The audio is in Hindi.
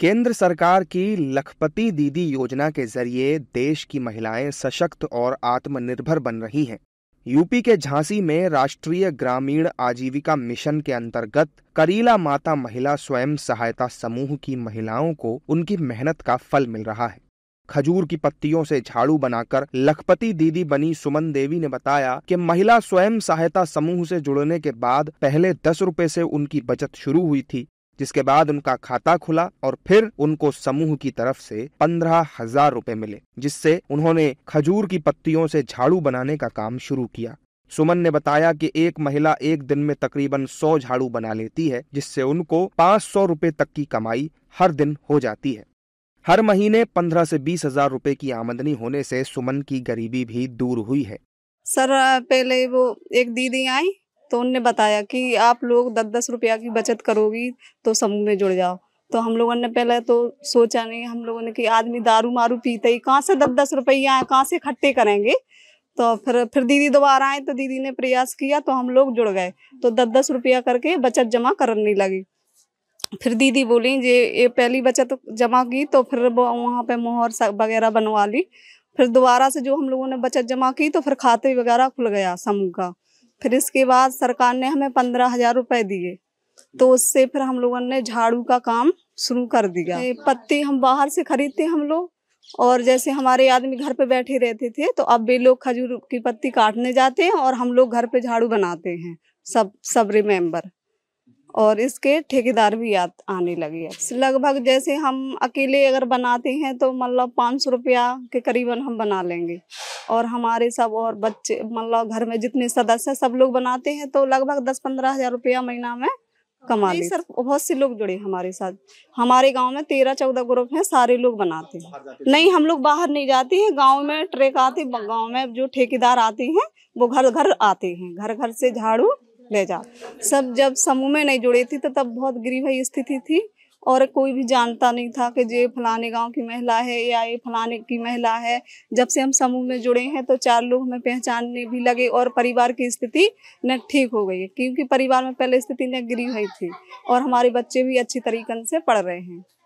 केंद्र सरकार की लखपति दीदी योजना के जरिए देश की महिलाएं सशक्त और आत्मनिर्भर बन रही हैं यूपी के झांसी में राष्ट्रीय ग्रामीण आजीविका मिशन के अंतर्गत करीला माता महिला स्वयं सहायता समूह की महिलाओं को उनकी मेहनत का फल मिल रहा है खजूर की पत्तियों से झाड़ू बनाकर लखपति दीदी बनी सुमन देवी ने बताया कि महिला स्वयं सहायता समूह से जुड़ने के बाद पहले दस रुपए से उनकी बचत शुरू हुई थी जिसके बाद उनका खाता खुला और फिर उनको समूह की तरफ से पंद्रह हजार रूपए मिले जिससे उन्होंने खजूर की पत्तियों से झाड़ू बनाने का काम शुरू किया सुमन ने बताया कि एक महिला एक दिन में तकरीबन सौ झाड़ू बना लेती है जिससे उनको पाँच सौ रूपये तक की कमाई हर दिन हो जाती है हर महीने पंद्रह से बीस हजार रूपए की आमदनी होने से सुमन की गरीबी भी दूर हुई है सर पहले वो एक दीदी आई तो उनने बताया कि आप लोग दस दस रुपया की बचत करोगी तो समूह में जुड़ जाओ तो हम लोगों ने पहले तो सोचा नहीं हम लोगों ने कि आदमी दारू मारू पीते ही कहाँ से दस दस रुपया कहाँ से इकट्ठे करेंगे तो फिर फिर दीदी दोबारा आए तो दीदी ने प्रयास किया तो हम लोग जुड़ गए तो दस दस रुपया करके बचत जमा करने लगी फिर दीदी बोली ये ये पहली बचत जमा की तो फिर वहाँ पे मोहर वगैरह बनवा ली फिर दोबारा से जो हम लोगों ने बचत जमा की तो फिर खाते वगैरह खुल गया समूह का फिर इसके बाद सरकार ने हमें पंद्रह हजार रुपए दिए तो उससे फिर हम लोगों ने झाड़ू का काम शुरू कर दिया पत्ती हम बाहर से खरीदते हम लोग और जैसे हमारे आदमी घर पे बैठे रहते थे तो अब वे लोग खजूर की पत्ती काटने जाते हैं और हम लोग घर पे झाड़ू बनाते हैं सब सब रिमेम्बर और इसके ठेकेदार भी आ, आने लगे लगभग जैसे हम अकेले अगर बनाते हैं तो मतलब पाँच सौ रुपया के करीबन हम बना लेंगे और हमारे सब और बच्चे मतलब घर में जितने सदस्य सब लोग बनाते हैं तो लगभग दस पंद्रह हजार रुपया महीना में कमा ली सर बहुत से लोग जुड़े हमारे साथ हमारे गांव में तेरह चौदह ग्रुप हैं सारे लोग बनाते हैं नहीं हम लोग बाहर नहीं जाते हैं गांव में ट्रेक आते गांव में जो ठेकेदार आते हैं वो घर घर आते हैं घर घर से झाड़ू ले जा सब जब समूह में नहीं जुड़ी थी तो तब बहुत गिरी हुई स्थिति थी और कोई भी जानता नहीं था कि ये फलाने गांव की महिला है या ये फलाने की महिला है जब से हम समूह में जुड़े हैं तो चार लोग हमें पहचानने भी लगे और परिवार की स्थिति न ठीक हो गई क्योंकि परिवार में पहले स्थिति न गिरी हुई थी और हमारे बच्चे भी अच्छी तरीके से पढ़ रहे हैं